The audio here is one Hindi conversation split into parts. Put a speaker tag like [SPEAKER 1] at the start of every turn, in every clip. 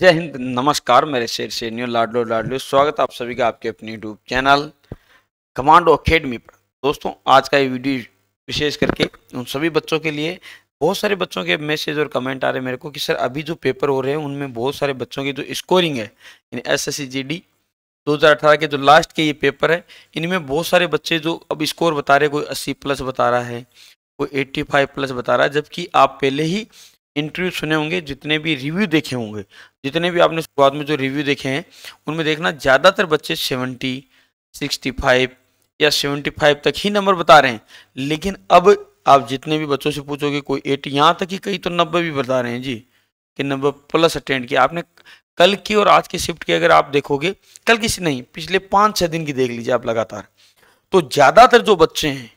[SPEAKER 1] जय हिंद नमस्कार मेरे शेर न्यू लाडलो लाडलो स्वागत आप सभी का आपके अपने यूट्यूब चैनल कमांडो अकेडमी पर दोस्तों आज का ये वीडियो विशेष करके उन सभी बच्चों के लिए बहुत सारे बच्चों के मैसेज और कमेंट आ रहे हैं मेरे को कि सर अभी जो पेपर हो रहे हैं उनमें बहुत सारे बच्चों की जो स्कोरिंग है यानी एस एस के जो लास्ट के ये पेपर है इनमें बहुत सारे बच्चे जो अब स्कोर बता रहे कोई अस्सी प्लस बता रहा है कोई एट्टी फाइव प्लस बता रहा है जबकि आप पहले ही इंटरव्यू सुने होंगे जितने भी रिव्यू देखे होंगे जितने भी आपने शुरुआत में जो रिव्यू देखे हैं उनमें देखना ज़्यादातर बच्चे सेवेंटी सिक्सटी फाइव या सेवेंटी फाइव तक ही नंबर बता रहे हैं लेकिन अब आप जितने भी बच्चों से पूछोगे कोई एट यहाँ तक ही कई तो नब्बे भी बता रहे हैं जी कि नब्बे प्लस अटेंड किया आपने कल की और आज की शिफ्ट की अगर आप देखोगे कल की नहीं पिछले पाँच छः दिन की देख लीजिए आप लगातार तो ज़्यादातर जो बच्चे हैं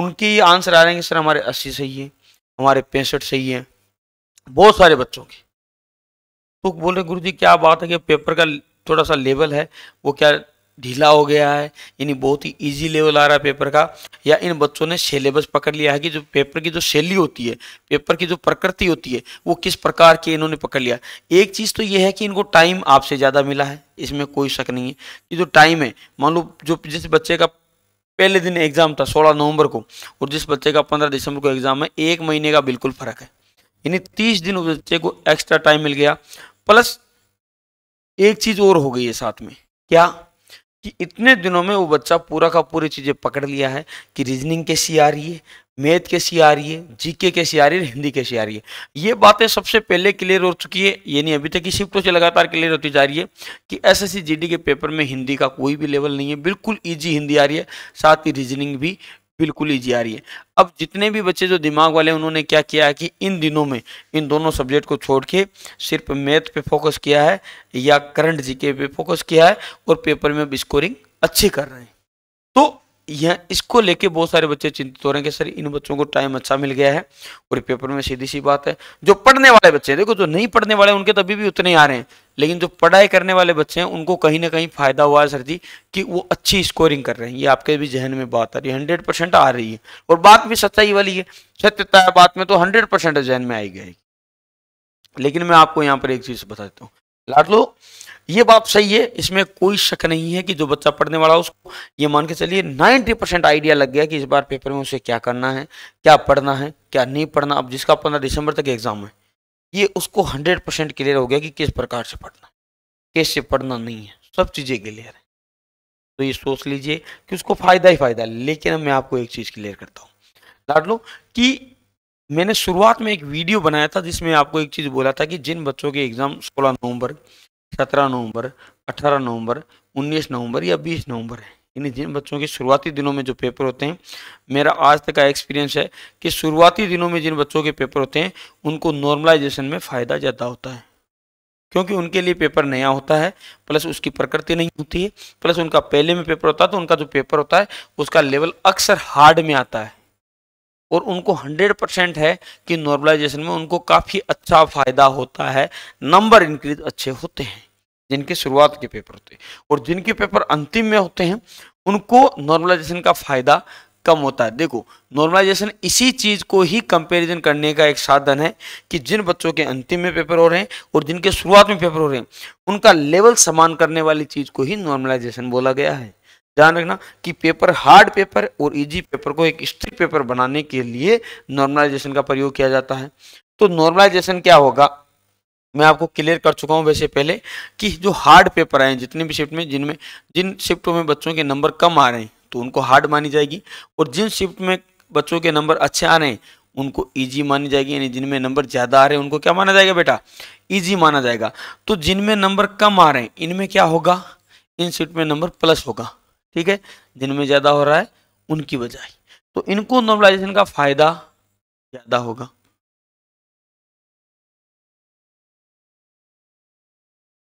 [SPEAKER 1] उनके आंसर आ रहे हैं कि सर हमारे अस्सी सही है हमारे पैंसठ सही है बहुत सारे बच्चों की तो बोल रहे गुरु जी क्या बात है कि पेपर का थोड़ा सा लेवल है वो क्या ढीला हो गया है यानी बहुत ही इजी लेवल आ रहा है पेपर का या इन बच्चों ने सिलेबस पकड़ लिया है कि जो पेपर की जो शैली होती है पेपर की जो प्रकृति होती है वो किस प्रकार की इन्होंने पकड़ लिया एक चीज़ तो ये है कि इनको टाइम आपसे ज़्यादा मिला है इसमें कोई शक नहीं है कि जो टाइम है मान लो जो जिस बच्चे का पहले दिन एग्ज़ाम था सोलह नवंबर को और जिस बच्चे का पंद्रह दिसंबर को एग्ज़ाम है एक महीने का बिल्कुल फ़र्क है यानी तीस दिन उस बच्चे को एक्स्ट्रा टाइम मिल गया प्लस एक चीज और हो गई है साथ में क्या कि इतने दिनों में वो बच्चा पूरा का पूरी चीज़ें पकड़ लिया है कि रीजनिंग कैसी आ रही है मैथ कैसी आ रही है जीके कैसी आ रही है हिंदी कैसी आ रही है ये बातें सबसे पहले क्लियर हो चुकी है ये नहीं अभी तक की शिफ्टों से लगातार क्लियर होती जा रही है कि एसएससी जीडी के पेपर में हिंदी का कोई भी लेवल नहीं है बिल्कुल ईजी हिंदी आ रही है साथ ही रीजनिंग भी बिल्कुल ईजी आ रही है अब जितने भी बच्चे जो दिमाग वाले उन्होंने क्या किया है कि इन दिनों में इन दोनों सब्जेक्ट को छोड़ के सिर्फ मैथ पे फोकस किया है या करंट जीके पे फोकस किया है और पेपर में अब स्कोरिंग अच्छी कर रहे हैं तो यह इसको लेके बहुत सारे बच्चे चिंतित हो रहे हैं कि सर इन बच्चों को टाइम अच्छा मिल गया है और पेपर में सीधी सी बात है जो पढ़ने वाले बच्चे देखो जो नहीं पढ़ने वाले उनके तभी तो भी उतने आ रहे हैं लेकिन जो पढ़ाई करने वाले बच्चे हैं उनको कहीं ना कहीं फायदा हुआ है सर जी कि वो अच्छी स्कोरिंग कर रहे हैं ये आपके भी जहन में बात आ रही है हंड्रेड परसेंट आ रही है और बात भी सच्चाई वाली है सत्यता बात में तो हंड्रेड परसेंट जहन में आई गई लेकिन मैं आपको यहाँ पर एक चीज बता देता हूँ लाडलो ये बात सही है इसमें कोई शक नहीं है कि जो बच्चा पढ़ने वाला उसको ये मान के चलिए 90 परसेंट आइडिया लग गया कि इस बार पेपर में उसे क्या करना है क्या पढ़ना है क्या नहीं पढ़ना अब जिसका पंद्रह दिसंबर तक एग्जाम है ये उसको हंड्रेड परसेंट क्लियर हो गया कि किस प्रकार से पढ़ना है कैसे पढ़ना नहीं है सब चीज़ें क्लियर है तो ये सोच लीजिए कि उसको फ़ायदा ही फ़ायदा लेकिन मैं आपको एक चीज़ क्लियर करता हूँ लाट लो कि मैंने शुरुआत में एक वीडियो बनाया था जिसमें आपको एक चीज़ बोला था कि जिन बच्चों के एग्ज़ाम सोलह नवंबर सत्रह नवंबर अठारह नवंबर उन्नीस नवंबर या बीस नवंबर है यानी जिन बच्चों के शुरुआती दिनों में जो पेपर होते हैं मेरा आज तक का एक्सपीरियंस है कि शुरुआती दिनों में जिन बच्चों के पेपर होते हैं उनको नॉर्मलाइजेशन में फ़ायदा ज़्यादा होता है क्योंकि उनके लिए पेपर नया होता है प्लस उसकी प्रकृति नहीं होती है प्लस उनका पहले में पेपर होता है तो उनका जो पेपर होता है उसका लेवल अक्सर हार्ड में आता है और उनको 100 परसेंट है कि नॉर्मलाइजेशन में उनको काफ़ी अच्छा फ़ायदा होता है नंबर इंक्रीज अच्छे होते हैं जिनके शुरुआत के पेपर होते हैं और जिनके पेपर अंतिम में होते हैं उनको नॉर्मलाइजेशन का फ़ायदा कम होता है देखो नॉर्मलाइजेशन इसी चीज़ को ही कंपैरिजन करने का एक साधन है कि जिन बच्चों के अंतिम में पेपर हो रहे हैं और जिनके शुरुआत में पेपर हो रहे हैं उनका लेवल समान करने वाली चीज़ को ही नॉर्मलाइजेशन बोला गया है ध्यान रखना कि पेपर हार्ड पेपर और इजी पेपर को एक स्ट्रिक पेपर बनाने के लिए नॉर्मलाइजेशन का प्रयोग किया जाता है तो नॉर्मलाइजेशन क्या होगा मैं आपको क्लियर कर चुका हूँ वैसे पहले कि जो हार्ड पेपर आए जितने भी शिफ्ट में जिनमें जिन शिफ्टों में बच्चों के नंबर कम आ रहे हैं तो उनको हार्ड मानी जाएगी और जिन शिफ्ट में बच्चों के नंबर अच्छे आ रहे हैं उनको इजी मानी जाएगी यानी जिनमें नंबर ज़्यादा आ रहे हैं उनको क्या माना जाएगा बेटा इजी माना जाएगा तो जिनमें नंबर कम आ रहे हैं इनमें क्या होगा इन शिफ्ट में नंबर प्लस होगा ठीक है जिनमें ज़्यादा हो रहा है उनकी बजाय तो इनको नॉर्मलाइजेशन का फायदा ज़्यादा होगा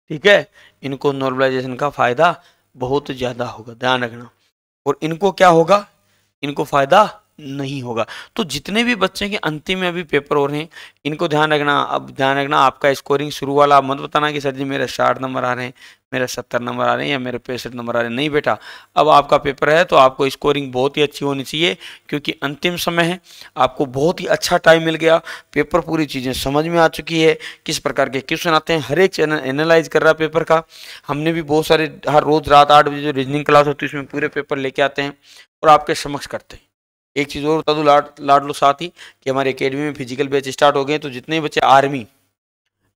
[SPEAKER 1] ठीक है इनको नॉर्मलाइजेशन का फायदा बहुत ज़्यादा होगा ध्यान रखना और इनको क्या होगा इनको फायदा नहीं होगा तो जितने भी बच्चे के अंतिम में अभी पेपर हो रहे हैं इनको ध्यान रखना अब ध्यान रखना आपका स्कोरिंग शुरू वाला मत बताना कि सर जी मेरे साठ नंबर आ रहे हैं मेरे सत्तर नंबर आ रहे हैं या मेरे पैंसठ नंबर आ रहे हैं नहीं बेटा अब आपका पेपर है तो आपको स्कोरिंग बहुत ही अच्छी होनी चाहिए क्योंकि अंतिम समय है आपको बहुत ही अच्छा टाइम मिल गया पेपर पूरी चीज़ें समझ में आ चुकी है किस प्रकार के क्वेश्चन आते हैं हर एक चैनल एनालाइज कर रहा है पेपर का हमने भी बहुत सारे हर रोज़ रात आठ बजे जो रीजनिंग क्लास होती है उसमें पूरे पेपर लेके आते हैं और आपके समक्ष करते हैं एक चीज़ और बता दूँ लाड लाड लो साथ ही कि हमारे अकेडमी में फिजिकल बैच स्टार्ट हो गए तो जितने बच्चे आर्मी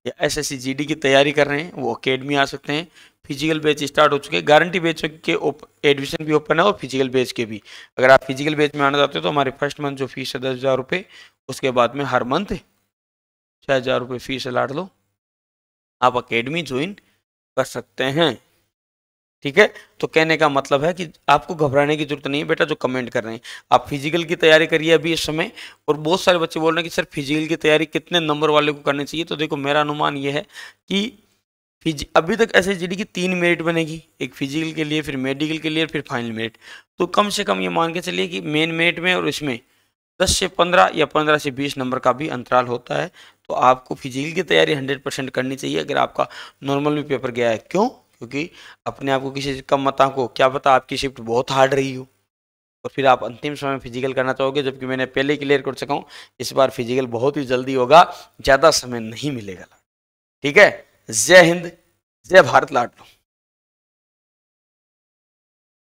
[SPEAKER 1] या एस एस की तैयारी कर रहे हैं वो अकेडमी आ सकते हैं फिजिकल बैच स्टार्ट हो चुके हैं गारंटी बैच के एडमिशन भी ओपन है और फिजिकल बैच के भी अगर आप फिजिकल बैच में आना चाहते हो तो हमारे फर्स्ट मंथ जो फीस है दस हज़ार रुपये उसके बाद में हर मंथ छः हज़ार रुपये फीस लाड लो आप अकेडमी ज्वाइन कर सकते हैं ठीक है तो कहने का मतलब है कि आपको घबराने की जरूरत नहीं है बेटा जो कमेंट कर रहे हैं आप फिजिकल की तैयारी करिए अभी इस समय और बहुत सारे बच्चे बोल रहे हैं कि सर फिजिकल की तैयारी कितने नंबर वाले को करनी चाहिए तो देखो मेरा अनुमान ये है कि अभी तक ऐसे जी की तीन मेरिट बनेगी एक फिजिकल के लिए फिर मेडिकल के लिए फिर फाइनल मेरिट तो कम से कम ये मान के चलिए कि मेन मेरिट में और इसमें दस से पंद्रह या पंद्रह से बीस नंबर का भी अंतराल होता है तो आपको फिजिकल की तैयारी हंड्रेड परसेंट करनी चाहिए अगर आपका नॉर्मल भी पेपर गया है क्यों क्योंकि अपने आप को किसी चीज़ कम मत आंको क्या पता आपकी शिफ्ट बहुत हार्ड रही हो और फिर आप अंतिम समय फिजिकल करना चाहोगे जबकि मैंने पहले क्लियर कर सका हूँ इस बार फिजिकल बहुत ही जल्दी होगा ज़्यादा समय नहीं मिलेगा ठीक है जय हिंद जय भारत लाट लो